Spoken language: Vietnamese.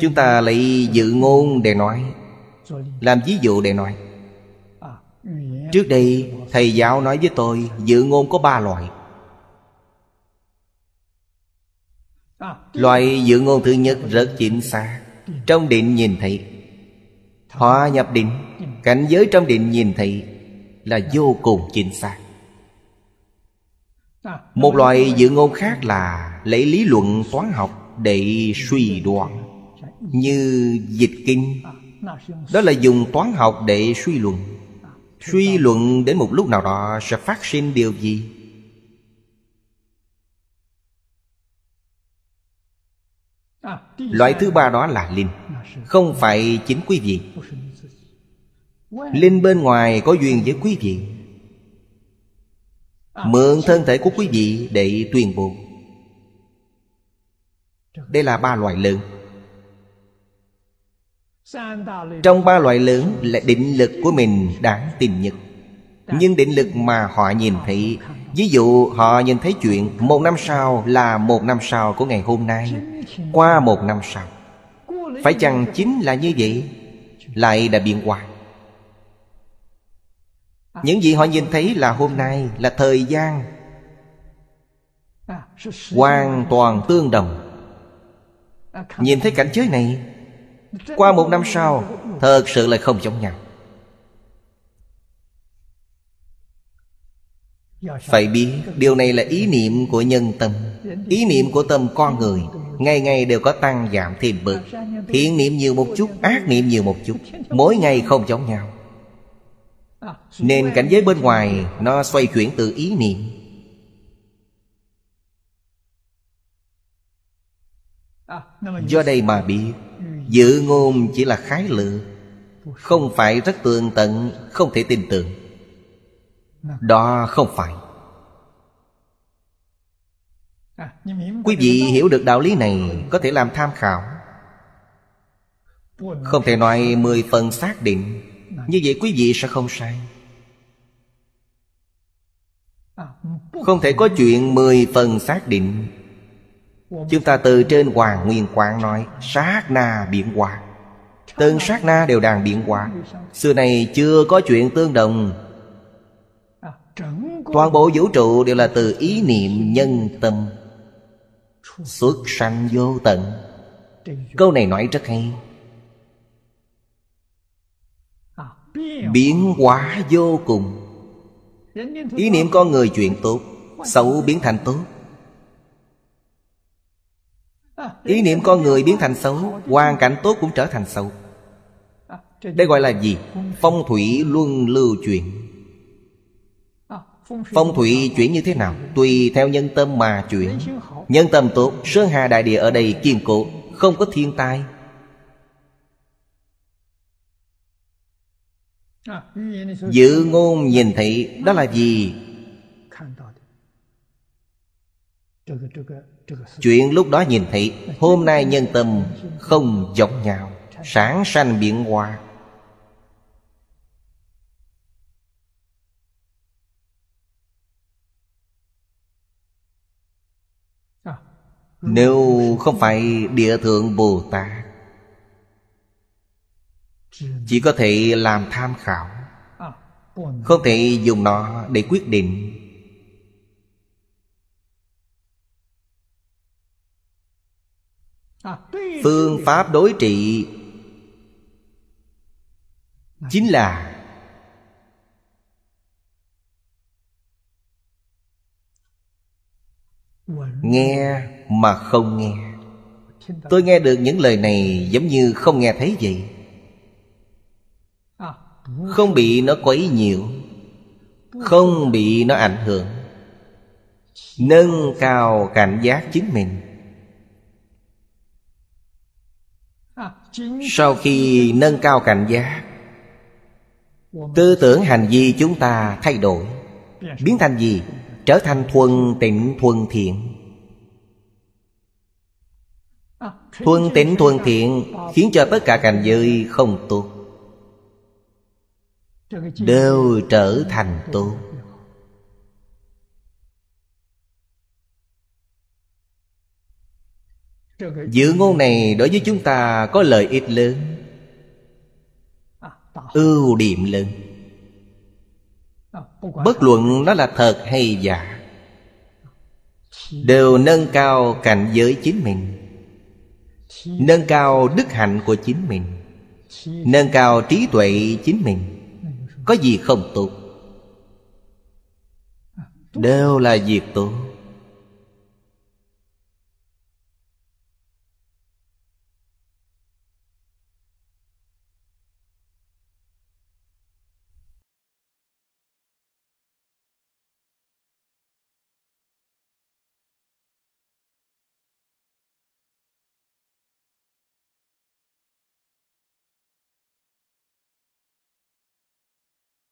chúng ta lấy dự ngôn để nói làm ví dụ để nói trước đây thầy giáo nói với tôi dự ngôn có ba loại loại dự ngôn thứ nhất rất chính xác trong định nhìn thấy Hòa nhập định Cảnh giới trong định nhìn thấy Là vô cùng chính xác Một loại dự ngôn khác là Lấy lý luận toán học để suy đoán như dịch kinh đó là dùng toán học để suy luận suy luận đến một lúc nào đó sẽ phát sinh điều gì loại thứ ba đó là linh không phải chính quý vị linh bên ngoài có duyên với quý vị mượn thân thể của quý vị để tuyên bố đây là ba loại lớn trong ba loại lớn là định lực của mình đáng tin nhất nhưng định lực mà họ nhìn thấy Ví dụ họ nhìn thấy chuyện Một năm sau là một năm sau của ngày hôm nay Qua một năm sau Phải chăng chính là như vậy Lại đã biến hóa Những gì họ nhìn thấy là hôm nay Là thời gian à, Hoàn toàn tương đồng Nhìn thấy cảnh giới này Qua một năm sau Thật sự là không giống nhau Phải biết điều này là ý niệm của nhân tâm Ý niệm của tâm con người Ngày ngày đều có tăng giảm thêm bực Thiện niệm nhiều một chút Ác niệm nhiều một chút Mỗi ngày không giống nhau Nên cảnh giới bên ngoài Nó xoay chuyển từ ý niệm do đây mà biết dự ngôn chỉ là khái lược không phải rất tường tận không thể tin tưởng đó không phải quý vị hiểu được đạo lý này có thể làm tham khảo không thể nói mười phần xác định như vậy quý vị sẽ không sai không thể có chuyện mười phần xác định Chúng ta từ trên Hoàng Nguyên Quán nói Sát na biển hòa Từng sát na đều đàn biển hòa Xưa này chưa có chuyện tương đồng Toàn bộ vũ trụ đều là từ ý niệm nhân tâm Xuất sanh vô tận Câu này nói rất hay Biến hóa vô cùng Ý niệm con người chuyện tốt Xấu biến thành tốt ý niệm con người biến thành xấu hoàn cảnh tốt cũng trở thành xấu đây gọi là gì phong thủy luân lưu chuyển phong thủy chuyển như thế nào tùy theo nhân tâm mà chuyển nhân tâm tốt sơn hà đại địa ở đây kiên cố không có thiên tai dự ngôn nhìn thị đó là gì chuyện lúc đó nhìn thị hôm nay nhân tâm không giống nhau sáng sanh biển hoa à, nếu không phải địa thượng bồ tát chỉ có thể làm tham khảo à, không thể dùng nó để quyết định phương pháp đối trị chính là nghe mà không nghe tôi nghe được những lời này giống như không nghe thấy vậy không bị nó quấy nhiễu không bị nó ảnh hưởng nâng cao cảnh giác chính mình sau khi nâng cao cảnh giác tư tưởng hành vi chúng ta thay đổi biến thành gì trở thành thuần tịnh thuần thiện thuần tịnh thuần thiện khiến cho tất cả cảnh giới không tốt đều trở thành tốt Dự ngôn này đối với chúng ta có lợi ích lớn Ưu điểm lớn Bất luận nó là thật hay giả Đều nâng cao cảnh giới chính mình Nâng cao đức hạnh của chính mình Nâng cao trí tuệ chính mình Có gì không tốt Đều là việc tốt